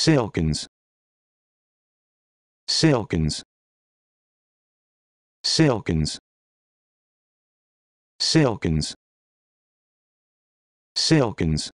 Silkins. Silkins. Silkins. Silkins. Silkins.